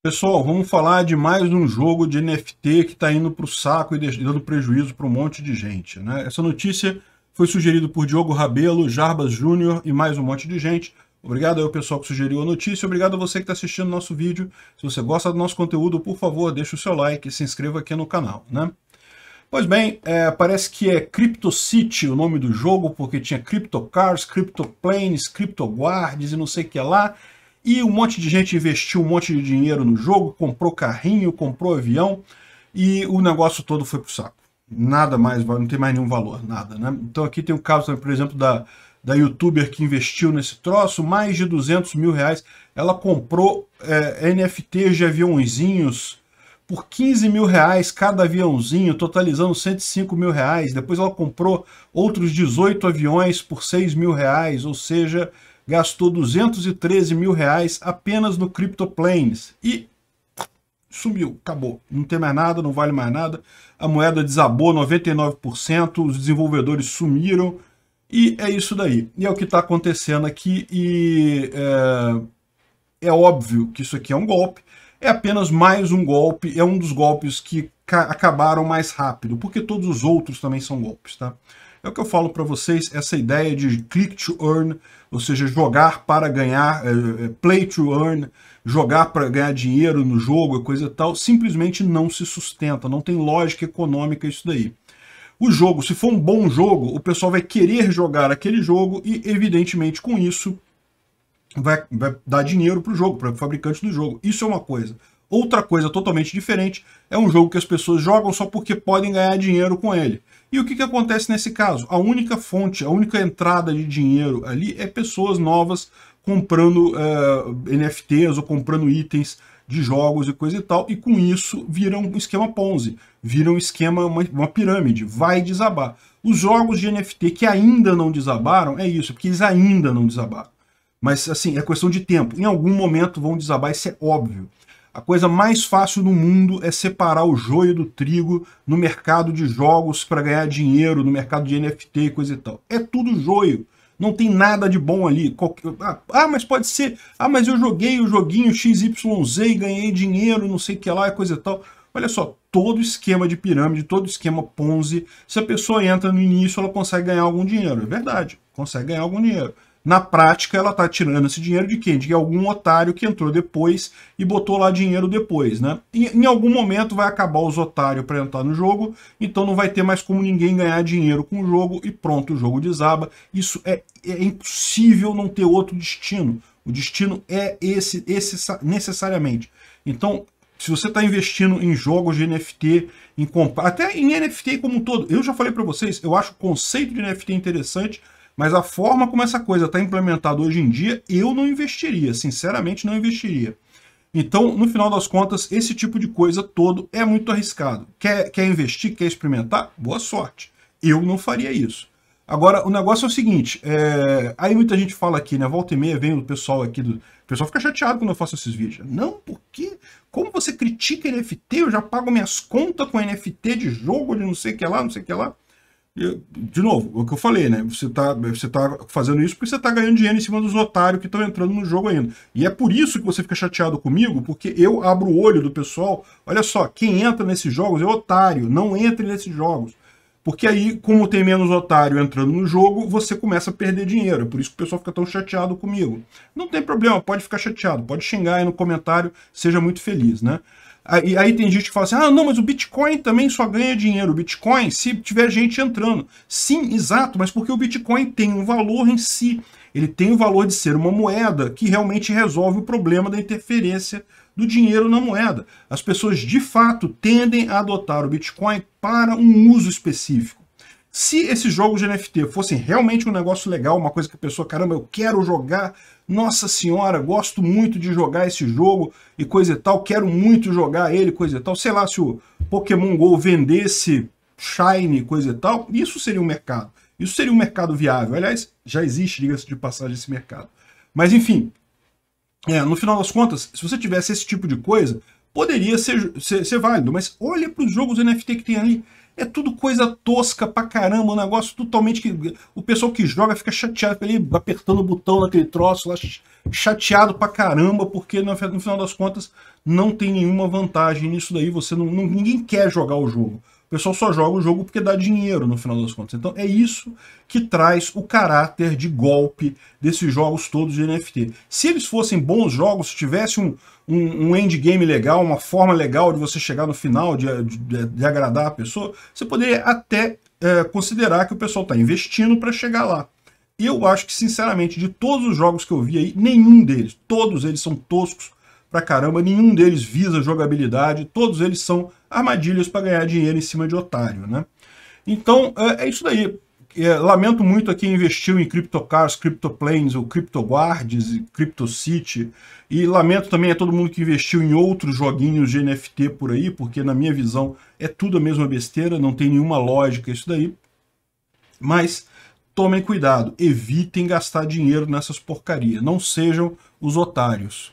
Pessoal, vamos falar de mais um jogo de NFT que está indo para o saco e dando prejuízo para um monte de gente. Né? Essa notícia foi sugerida por Diogo Rabelo, Jarbas Júnior e mais um monte de gente. Obrigado ao pessoal que sugeriu a notícia, obrigado a você que está assistindo nosso vídeo. Se você gosta do nosso conteúdo, por favor, deixe o seu like e se inscreva aqui no canal. Né? Pois bem, é, parece que é Crypto City o nome do jogo, porque tinha Crypto Cars, Crypto Planes, Crypto Guards e não sei o que lá e um monte de gente investiu um monte de dinheiro no jogo, comprou carrinho, comprou avião e o negócio todo foi pro saco. Nada mais, não tem mais nenhum valor, nada, né? Então aqui tem o caso, por exemplo, da, da youtuber que investiu nesse troço, mais de 200 mil reais. Ela comprou é, eh, NFTs de aviãozinhos por 15 mil reais cada aviãozinho, totalizando 105 mil reais. Depois ela comprou outros 18 aviões por 6 mil reais, ou seja, gastou 213 mil reais apenas no CryptoPlanes e sumiu, acabou. Não tem mais nada, não vale mais nada. A moeda desabou 99%, os desenvolvedores sumiram e é isso daí. E é o que está acontecendo aqui e é, é óbvio que isso aqui é um golpe. É apenas mais um golpe, é um dos golpes que acabaram mais rápido, porque todos os outros também são golpes, tá? É o que eu falo para vocês, essa ideia de click to earn, ou seja, jogar para ganhar, é, é play to earn, jogar para ganhar dinheiro no jogo e coisa e tal, simplesmente não se sustenta, não tem lógica econômica isso daí. O jogo, se for um bom jogo, o pessoal vai querer jogar aquele jogo e, evidentemente, com isso, vai, vai dar dinheiro para o jogo, para o fabricante do jogo. Isso é uma coisa. Outra coisa totalmente diferente é um jogo que as pessoas jogam só porque podem ganhar dinheiro com ele. E o que, que acontece nesse caso? A única fonte, a única entrada de dinheiro ali é pessoas novas comprando uh, eh, NFTs ou comprando itens de jogos e coisa e tal, e com isso vira um esquema Ponzi, vira um esquema, uma, uma, pirâmide, vai desabar. Os jogos de NFT que ainda não desabaram, é isso, é porque eles ainda não desabaram. Mas, assim, é questão de tempo. Em algum momento vão desabar, isso é óbvio. A coisa mais fácil do mundo é separar o joio do trigo no mercado de jogos para ganhar dinheiro, no mercado de NFT e coisa e tal. É tudo joio. Não tem nada de bom ali. Ah, ah, mas pode ser. Ah, mas eu joguei o joguinho XYZ e ganhei dinheiro, não sei o que lá, coisa e tal. Olha só, todo esquema de pirâmide, todo esquema Ponzi, se a pessoa entra no início, ela consegue ganhar algum dinheiro. É verdade, consegue ganhar algum dinheiro. Na prática, ela está tirando esse dinheiro de quem? De algum otário que entrou depois e botou lá dinheiro depois, né? E, em algum momento vai acabar os otários para entrar no jogo, então não vai ter mais como ninguém ganhar dinheiro com o jogo e pronto, o jogo desaba. Isso é, é impossível não ter outro destino. O destino é esse, esse necessariamente. Então, se você está investindo em jogos de NFT, em até em NFT como um todo, eu já falei para vocês, eu acho o conceito de NFT interessante, mas a forma como essa coisa está implementada hoje em dia, eu não investiria, sinceramente não investiria. Então, no final das contas, esse tipo de coisa todo é muito arriscado. Quer, quer investir, quer experimentar? Boa sorte. Eu não faria isso. Agora, o negócio é o seguinte, é... aí muita gente fala aqui, né, volta e meia vem o pessoal aqui, do... o pessoal fica chateado quando eu faço esses vídeos. Não, porque como você critica NFT, eu já pago minhas contas com NFT de jogo, de não sei o que lá, não sei o que lá. Eu, de novo, é o que eu falei, né? Você tá, você tá fazendo isso porque você tá ganhando dinheiro em cima dos otários que estão entrando no jogo ainda. E é por isso que você fica chateado comigo, porque eu abro o olho do pessoal. Olha só, quem entra nesses jogos é otário, não entre nesses jogos. Porque aí, como tem menos otário entrando no jogo, você começa a perder dinheiro. É por isso que o pessoal fica tão chateado comigo. Não tem problema, pode ficar chateado, pode xingar aí no comentário, seja muito feliz, né? Aí, aí tem gente que fala assim, ah, não, mas o Bitcoin também só ganha dinheiro. O Bitcoin, se tiver gente entrando. Sim, exato, mas porque o Bitcoin tem um valor em si. Ele tem o valor de ser uma moeda que realmente resolve o problema da interferência do dinheiro na moeda. As pessoas, de fato, tendem a adotar o Bitcoin para um uso específico. Se esses jogos de NFT fossem realmente um negócio legal, uma coisa que a pessoa, caramba, eu quero jogar, nossa senhora, gosto muito de jogar esse jogo e coisa e tal, quero muito jogar ele, coisa e tal. Sei lá, se o Pokémon GO vendesse Shine, coisa e tal, isso seria um mercado. Isso seria um mercado viável. Aliás, já existe, diga-se de passagem, esse mercado. Mas, enfim, é, no final das contas, se você tivesse esse tipo de coisa, poderia ser, ser, ser válido. Mas olha para os jogos NFT que tem ali. É tudo coisa tosca pra caramba, um negócio totalmente que. O pessoal que joga fica chateado, ele apertando o botão naquele troço lá, chateado pra caramba, porque no, no final das contas não tem nenhuma vantagem nisso daí. Você não, não ninguém quer jogar o jogo. O pessoal só joga o jogo porque dá dinheiro no final das contas. Então é isso que traz o caráter de golpe desses jogos todos de NFT. Se eles fossem bons jogos, se tivesse um, um, um endgame legal, uma forma legal de você chegar no final, de, de, de agradar a pessoa, você poderia até é, considerar que o pessoal está investindo para chegar lá. Eu acho que, sinceramente, de todos os jogos que eu vi aí, nenhum deles, todos eles são toscos, pra caramba, nenhum deles visa jogabilidade, todos eles são armadilhas para ganhar dinheiro em cima de otário, né? Então, é, é isso daí. É, lamento muito a quem investiu em CryptoCars, CryptoPlanes, ou CryptoGuards, CryptoCity, e lamento também a todo mundo que investiu em outros joguinhos de NFT por aí, porque na minha visão é tudo a mesma besteira, não tem nenhuma lógica isso daí. Mas tomem cuidado, evitem gastar dinheiro nessas porcarias, não sejam os otários.